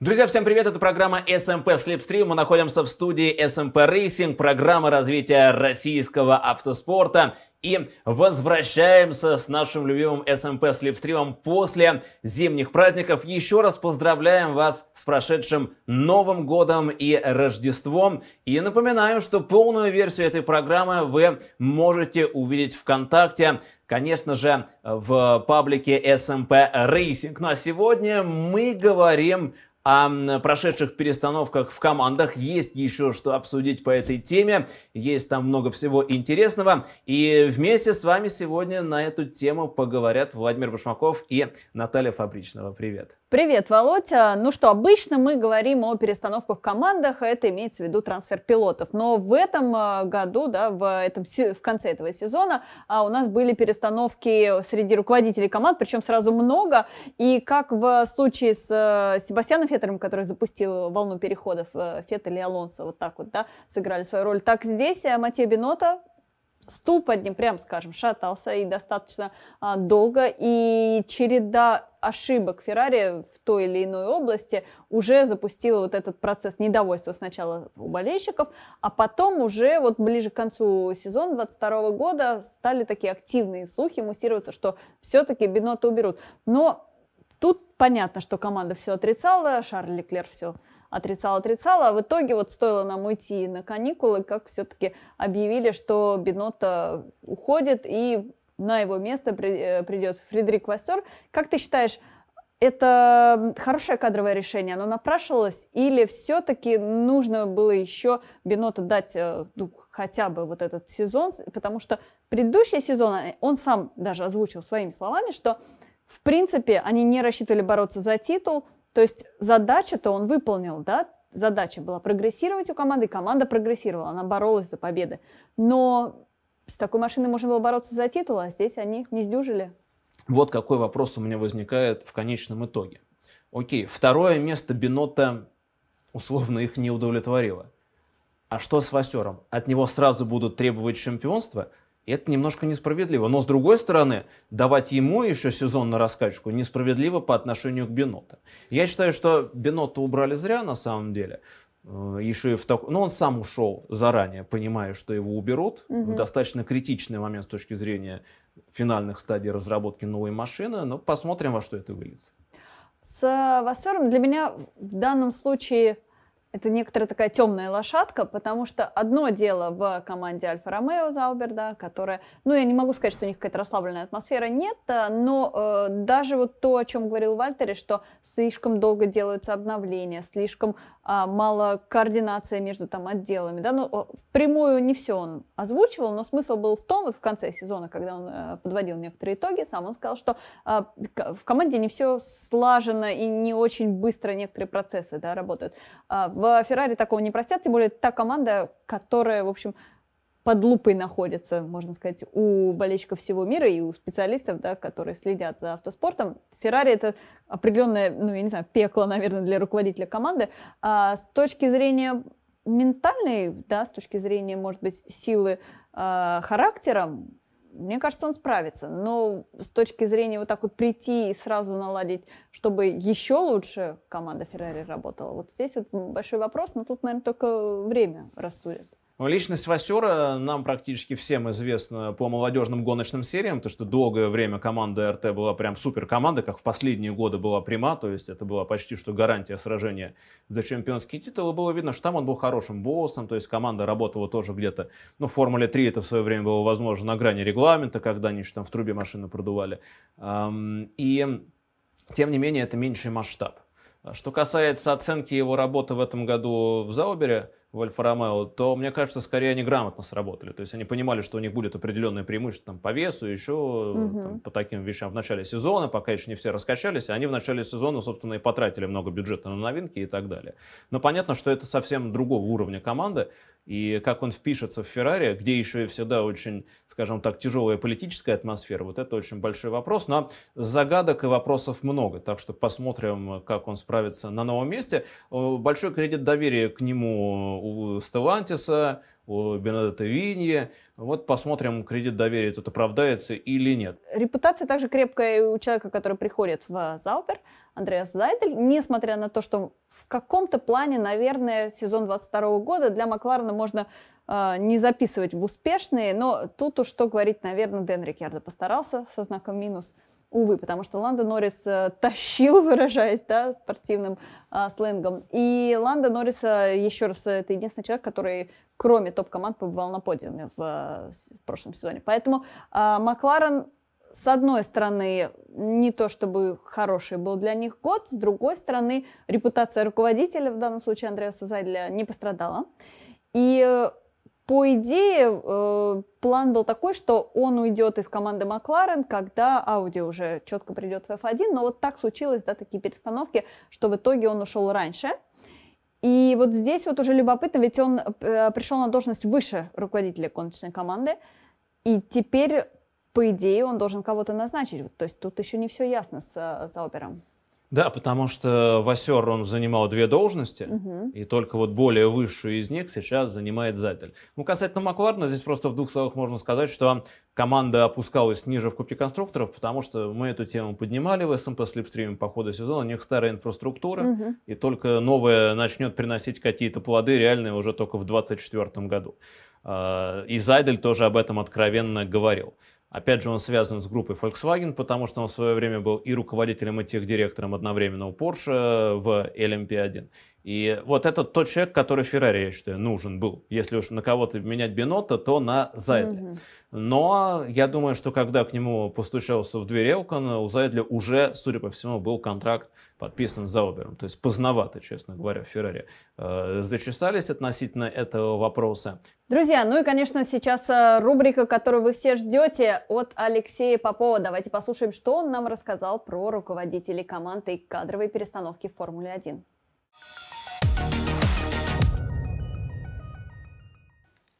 Друзья, всем привет! Это программа СМП Slipstream. Мы находимся в студии СМП Racing, программа развития российского автоспорта. И возвращаемся с нашим любимым СМП Слепстримом после зимних праздников. Еще раз поздравляем вас с прошедшим Новым Годом и Рождеством. И напоминаю, что полную версию этой программы вы можете увидеть ВКонтакте, конечно же, в паблике СМП Racing. Ну а сегодня мы говорим о прошедших перестановках в командах. Есть еще что обсудить по этой теме. Есть там много всего интересного. И вместе с вами сегодня на эту тему поговорят Владимир Башмаков и Наталья Фабричного. Привет! Привет, Володя. Ну что, обычно мы говорим о перестановках в командах, а это имеется в виду трансфер пилотов. Но в этом э, году, да, в, этом, в конце этого сезона а, у нас были перестановки среди руководителей команд, причем сразу много. И как в случае с э, Себастьяном Феттером, который запустил волну переходов, э, Феттель и Алонсо вот так вот, да, сыграли свою роль, так здесь Матье Бинота ступор, прям скажем, шатался и достаточно а, долго, и череда ошибок Феррари в той или иной области уже запустила вот этот процесс недовольства сначала у болельщиков, а потом уже вот ближе к концу сезона 22 года стали такие активные слухи муссироваться, что все-таки Бенота уберут. Но тут понятно, что команда все отрицала, Шарль Леклер все отрицал, отрицал, А в итоге вот стоило нам уйти на каникулы, как все-таки объявили, что Бинота уходит и на его место э, придет Фредерик Вассер. Как ты считаешь, это хорошее кадровое решение, оно напрашивалось, или все-таки нужно было еще Бинота дать э, ну, хотя бы вот этот сезон, потому что предыдущий сезон, а, он сам даже озвучил своими словами, что в принципе они не рассчитывали бороться за титул, то есть задача-то он выполнил, да, задача была прогрессировать у команды, и команда прогрессировала, она боролась за победы. Но с такой машиной можно было бороться за титул, а здесь они не сдюжили. Вот какой вопрос у меня возникает в конечном итоге. Окей, второе место Бинота условно их не удовлетворило. А что с Васером? От него сразу будут требовать чемпионства – и это немножко несправедливо. Но, с другой стороны, давать ему еще сезон на раскачку несправедливо по отношению к Беноту. Я считаю, что Бенота убрали зря на самом деле. Э, еще и в таком... но ну, он сам ушел заранее, понимая, что его уберут. Угу. В достаточно критичный момент с точки зрения финальных стадий разработки новой машины. Но посмотрим, во что это выльется. С э, Вассером для меня в данном случае это некоторая такая темная лошадка, потому что одно дело в команде Альфа Ромео Заубер, которая, ну, я не могу сказать, что у них какая-то расслабленная атмосфера, нет, э, но э, даже вот то, о чем говорил Вальтери, что слишком долго делаются обновления, слишком э, мало координации между там отделами, да, ну, прямую не все он озвучивал, но смысл был в том, вот в конце сезона, когда он э, подводил некоторые итоги, сам он сказал, что э, в команде не все слажено и не очень быстро некоторые процессы, да, работают. Э, в Феррари такого не простят, тем более та команда, которая, в общем, под лупой находится, можно сказать, у болельщиков всего мира и у специалистов, да, которые следят за автоспортом. Феррари это определенное, ну, я не знаю, пекло, наверное, для руководителя команды. А с точки зрения ментальной, да, с точки зрения, может быть, силы э, характера, мне кажется, он справится. Но с точки зрения вот так вот прийти и сразу наладить, чтобы еще лучше команда Феррари работала, вот здесь вот большой вопрос, но тут, наверное, только время рассудит. Ну, личность Васюра нам практически всем известна по молодежным гоночным сериям, то что долгое время команда РТ была прям супер команда, как в последние годы была пряма, то есть это была почти что гарантия сражения за чемпионский титул. И Было видно, что там он был хорошим боссом, то есть команда работала тоже где-то, ну, в Формуле 3 это в свое время было возможно на грани регламента, когда они там в трубе машины продували. И, тем не менее, это меньший масштаб. А что касается оценки его работы в этом году в Заубере, в Альфа-Ромео, то, мне кажется, скорее они грамотно сработали. То есть они понимали, что у них будет определенное преимущество там, по весу, еще угу. там, по таким вещам в начале сезона, пока еще не все раскачались. А они в начале сезона, собственно, и потратили много бюджета на новинки и так далее. Но понятно, что это совсем другого уровня команды. И как он впишется в Феррари, где еще и всегда очень, скажем так, тяжелая политическая атмосфера, вот это очень большой вопрос. Но загадок и вопросов много, так что посмотрим, как он справится на новом месте. Большой кредит доверия к нему у Stellantis, у Бенедетта Виньи. Вот посмотрим, кредит доверия тут оправдается или нет. Репутация также крепкая у человека, который приходит в Заубер, Андреас Зайдель, несмотря на то, что в каком-то плане, наверное, сезон 22 года для Макларена можно э, не записывать в успешные, но тут уж что говорить, наверное, Дэн Рикердо постарался со знаком минус – увы, потому что Ландо Норрис э, тащил, выражаясь, да, спортивным а, сленгом. И Ландо Норриса э, еще раз, это единственный человек, который кроме топ-команд побывал на подиуме в, э, в прошлом сезоне. Поэтому а, Макларен с одной стороны, не то чтобы хороший был для них год, с другой стороны, репутация руководителя, в данном случае Андреаса Зайдля, не пострадала. И по идее, э, план был такой, что он уйдет из команды Макларен, когда Ауди уже четко придет в F1, но вот так случилось, да, такие перестановки, что в итоге он ушел раньше. И вот здесь вот уже любопытно, ведь он э, пришел на должность выше руководителя гоночной команды, и теперь, по идее, он должен кого-то назначить. То есть тут еще не все ясно с э, Заубером. Да, потому что Васер, он занимал две должности, угу. и только вот более высшую из них сейчас занимает Затель. Ну, касательно Макларна, здесь просто в двух словах можно сказать, что команда опускалась ниже в Кубке конструкторов, потому что мы эту тему поднимали в СМП Слепстриме по ходу сезона, у них старая инфраструктура, угу. и только новая начнет приносить какие-то плоды реальные уже только в 2024 году. А, и Зайдель тоже об этом откровенно говорил. Опять же, он связан с группой Volkswagen, потому что он в свое время был и руководителем, и тех директором одновременно у Porsche э, в LMP1, и вот это тот человек, который Феррари, я считаю, нужен был. Если уж на кого-то менять Бенотто, то на Зайдли. Угу. Но я думаю, что когда к нему постучался в дверь Элкона, у Зайдли уже, судя по всему, был контракт подписан за Убером. То есть поздновато, честно говоря, Феррари э, зачесались относительно этого вопроса. Друзья, ну и, конечно, сейчас э, рубрика, которую вы все ждете от Алексея Попова. Давайте послушаем, что он нам рассказал про руководителей команды и кадровые перестановки в Формуле 1.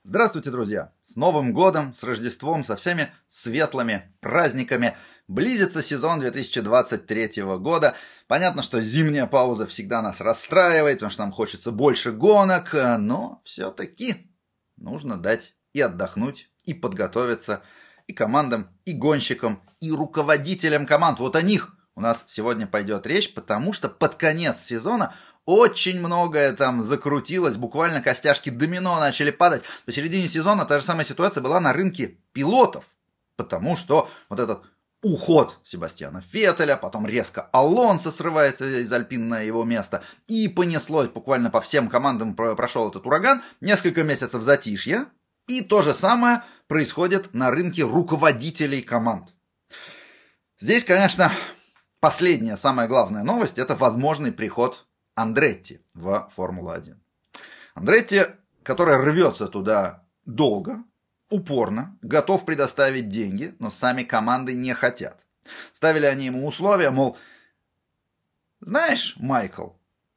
Здравствуйте, друзья! С Новым годом, с Рождеством, со всеми светлыми праздниками. Близится сезон 2023 года. Понятно, что зимняя пауза всегда нас расстраивает, потому что нам хочется больше гонок, э, но все-таки нужно дать и отдохнуть, и подготовиться и командам, и гонщикам, и руководителям команд. Вот о них у нас сегодня пойдет речь, потому что под конец сезона очень многое там закрутилось, буквально костяшки домино начали падать. Посередине сезона та же самая ситуация была на рынке пилотов, потому что вот этот уход Себастьяна Феттеля, потом резко Алонсо срывается из Альпин на его место, и понеслось буквально по всем командам прошел этот ураган, несколько месяцев затишья, и то же самое происходит на рынке руководителей команд. Здесь, конечно, последняя, самая главная новость – это возможный приход Андретти в Формулу-1. Андретти, который рвется туда долго, упорно, готов предоставить деньги, но сами команды не хотят. Ставили они ему условия, мол, знаешь, Майкл,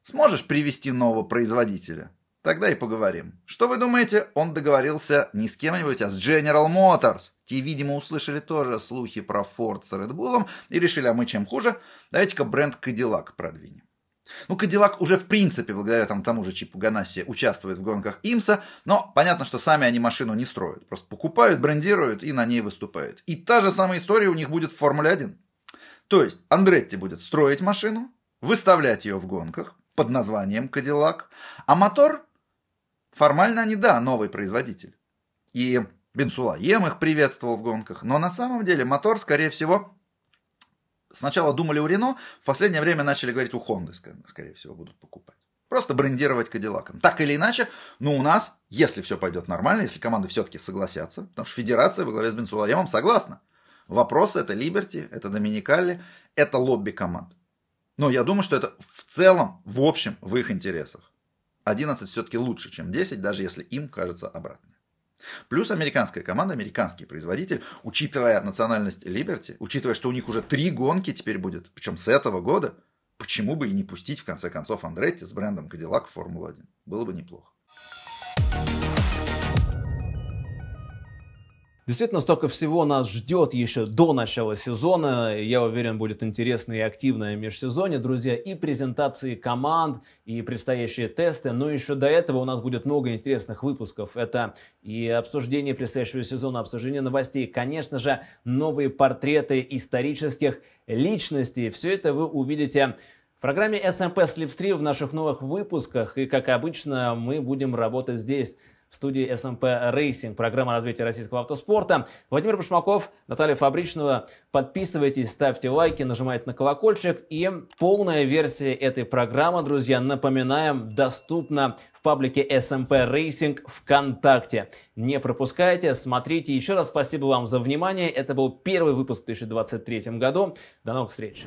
сможешь привести нового производителя? Тогда и поговорим. Что вы думаете, он договорился не с кем-нибудь, а с General Motors. Те, видимо, услышали тоже слухи про Ford с Red Bull и решили, а мы чем хуже, давайте-ка бренд Cadillac продвинем. Ну, Кадиллак уже в принципе, благодаря там, тому же Чипу Ганаси, участвует в гонках имса, но понятно, что сами они машину не строят. Просто покупают, брендируют и на ней выступают. И та же самая история у них будет в Формуле 1. То есть Андретти будет строить машину, выставлять ее в гонках под названием Кадиллак, а мотор формально они, да, новый производитель. И Бенсулаем их приветствовал в гонках, но на самом деле мотор, скорее всего, сначала думали у Рено, в последнее время начали говорить у Хонды, скорее всего, будут покупать. Просто брендировать Кадиллаком. Так или иначе, но ну, у нас, если все пойдет нормально, если команды все-таки согласятся, потому что федерация во главе с Бенсулаемом согласна. Вопрос это Либерти, это Доминикали, это лобби команд. Но я думаю, что это в целом, в общем, в их интересах. 11 все-таки лучше, чем 10, даже если им кажется обратное. Плюс американская команда, американский производитель, учитывая национальность Liberty, учитывая, что у них уже три гонки теперь будет, причем с этого года, почему бы и не пустить в конце концов Андретти с брендом Cadillac в Формулу-1? Было бы неплохо. Действительно, столько всего нас ждет еще до начала сезона. Я уверен, будет интересное и активное межсезонье, друзья. И презентации команд, и предстоящие тесты. Но еще до этого у нас будет много интересных выпусков. Это и обсуждение предстоящего сезона, обсуждение новостей, конечно же, новые портреты исторических личностей. Все это вы увидите в программе SMP Slipstream в наших новых выпусках. И, как обычно, мы будем работать здесь в студии СМП Рейсинг, программа развития российского автоспорта. Владимир Башмаков, Наталья Фабричного. Подписывайтесь, ставьте лайки, нажимайте на колокольчик. И полная версия этой программы, друзья, напоминаем, доступна в паблике СМП Рейсинг ВКонтакте. Не пропускайте, смотрите. Еще раз спасибо вам за внимание. Это был первый выпуск в 2023 году. До новых встреч!